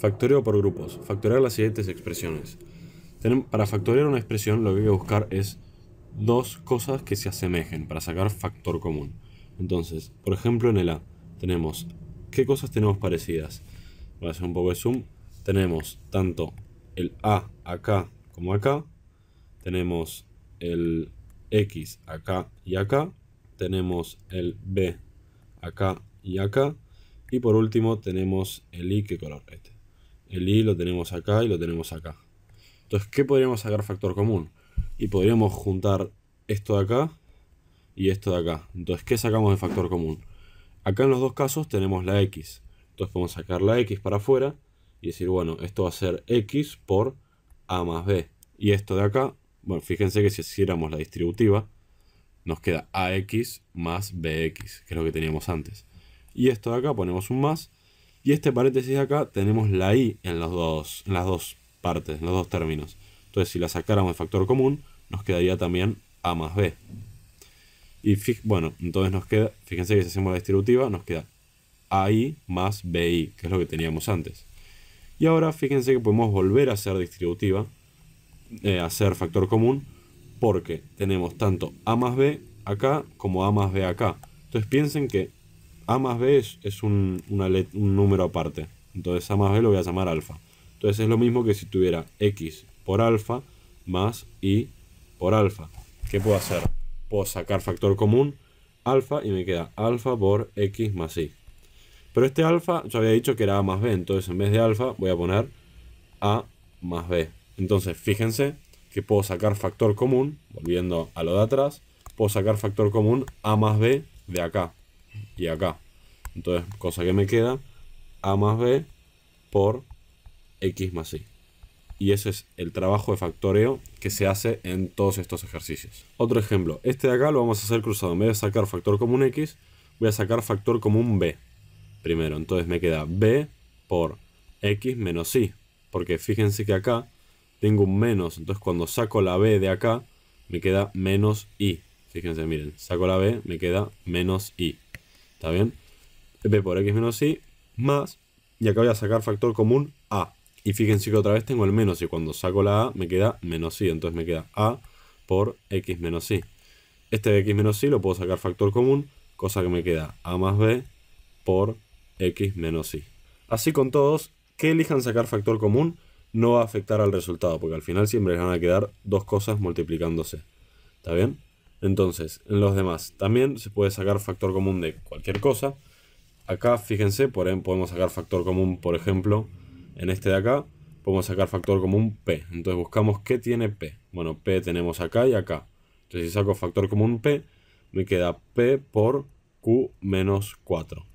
Factoreo por grupos. Factorear las siguientes expresiones. Para factorear una expresión lo que hay que buscar es dos cosas que se asemejen para sacar factor común. Entonces, por ejemplo, en el A tenemos, ¿qué cosas tenemos parecidas? Voy a hacer un poco de zoom. Tenemos tanto el A acá como acá. Tenemos el X acá y acá. Tenemos el B acá y acá. Y por último tenemos el Y, que color? Este. El Y lo tenemos acá y lo tenemos acá. Entonces, ¿qué podríamos sacar factor común? Y podríamos juntar esto de acá y esto de acá. Entonces, ¿qué sacamos de factor común? Acá en los dos casos tenemos la x. Entonces podemos sacar la x para afuera y decir, bueno, esto va a ser x por a más b. Y esto de acá, bueno, fíjense que si hiciéramos la distributiva, nos queda ax más bx, que es lo que teníamos antes. Y esto de acá ponemos un más y este paréntesis de acá tenemos la i en, dos, las dos partes, en los dos términos. Entonces si la sacáramos de factor común, nos quedaría también a más b. Y bueno, entonces nos queda, fíjense que si hacemos la distributiva, nos queda AI más BI, que es lo que teníamos antes. Y ahora fíjense que podemos volver a hacer distributiva, eh, a hacer factor común, porque tenemos tanto A más B acá como A más B acá. Entonces piensen que a más B es, un, un número aparte. Entonces A más B lo voy a llamar alfa. Entonces es lo mismo que si tuviera X por alfa más Y por alfa. ¿Qué puedo hacer? Puedo sacar factor común alfa y me queda alfa por X más Y. Pero este alfa yo había dicho que era A más B, entonces en vez de alfa voy a poner A más B. Entonces fíjense que puedo sacar factor común, volviendo a lo de atrás, puedo sacar factor común A más B de acá y acá. Entonces, cosa que me queda, A más B por X más Y. Y ese es el trabajo de factoreo que se hace en todos estos ejercicios. Otro ejemplo, este de acá lo vamos a hacer cruzado. En vez de sacar factor común X, voy a sacar factor común B primero. Entonces me queda B por X menos Y. Porque fíjense que acá tengo un menos. Entonces cuando saco la B de acá, me queda menos Y. Fíjense, miren, saco la B, me queda menos Y. ¿Está bien? b por x menos y más, y acá voy a sacar factor común a. Y fíjense que otra vez tengo el menos y cuando saco la a me queda menos y, entonces me queda a por x menos y. Este de x menos y lo puedo sacar factor común, cosa que me queda a más b por x menos y. Así con todos, que elijan sacar factor común no va a afectar al resultado, porque al final siempre les van a quedar dos cosas multiplicándose. ¿Está bien? Entonces, en los demás también se puede sacar factor común de cualquier cosa. Acá, fíjense, por em, podemos sacar factor común, por ejemplo, en este de acá, podemos sacar factor común P. Entonces buscamos qué tiene P. Bueno, P tenemos acá y acá. Entonces si saco factor común P, me queda P por Q menos 4.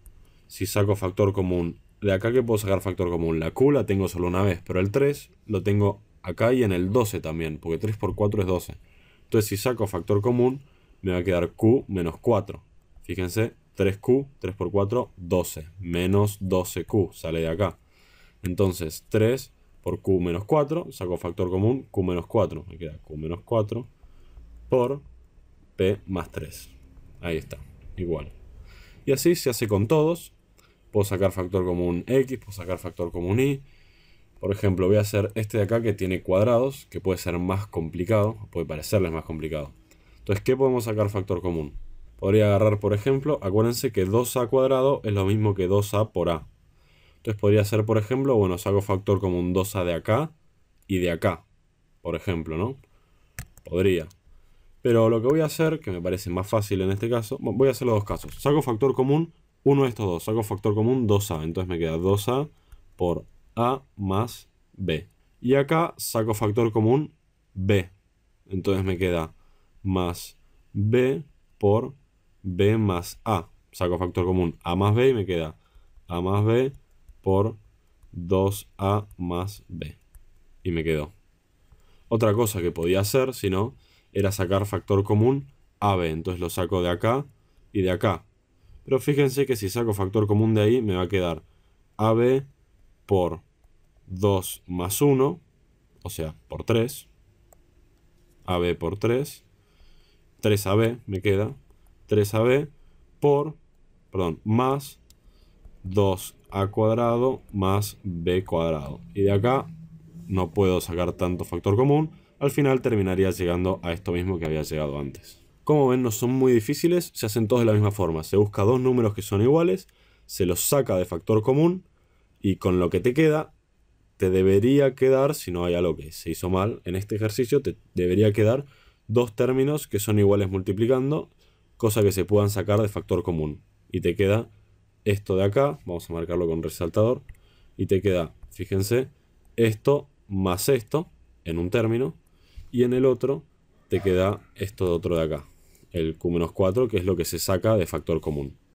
Si saco factor común de acá, ¿qué puedo sacar factor común? La Q la tengo solo una vez, pero el 3 lo tengo acá y en el 12 también, porque 3 por 4 es 12. Entonces si saco factor común, me va a quedar Q menos 4. Fíjense, 3Q, 3 por 4, 12. Menos 12Q, sale de acá. Entonces 3 por Q menos 4, saco factor común, Q menos 4. Me queda Q menos 4 por P más 3. Ahí está, igual. Y así se hace con todos. Puedo sacar factor común X, puedo sacar factor común Y. Por ejemplo, voy a hacer este de acá que tiene cuadrados, que puede ser más complicado, puede parecerles más complicado. Entonces, ¿qué podemos sacar factor común? Podría agarrar, por ejemplo, acuérdense que 2a cuadrado es lo mismo que 2a por a. Entonces podría ser, por ejemplo, bueno, saco factor común 2a de acá y de acá, por ejemplo, ¿no? Podría. Pero lo que voy a hacer, que me parece más fácil en este caso, voy a hacer los dos casos. Saco factor común uno de estos dos, saco factor común 2a, entonces me queda 2a por a más B. Y acá saco factor común B. Entonces me queda más B por B más A. Saco factor común A más B y me queda A más B por 2A más B. Y me quedó. Otra cosa que podía hacer, si no, era sacar factor común AB. Entonces lo saco de acá y de acá. Pero fíjense que si saco factor común de ahí, me va a quedar AB por 2 más 1, o sea, por 3. AB por 3. 3AB me queda. 3AB por, perdón, más 2A cuadrado más B cuadrado. Y de acá no puedo sacar tanto factor común. Al final terminaría llegando a esto mismo que había llegado antes. Como ven, no son muy difíciles, se hacen todos de la misma forma. Se busca dos números que son iguales, se los saca de factor común y con lo que te queda, te debería quedar, si no hay algo que se hizo mal en este ejercicio, te debería quedar dos términos que son iguales multiplicando, cosa que se puedan sacar de factor común. Y te queda esto de acá, vamos a marcarlo con resaltador, y te queda, fíjense, esto más esto en un término, y en el otro te queda esto de otro de acá, el Q-4, que es lo que se saca de factor común.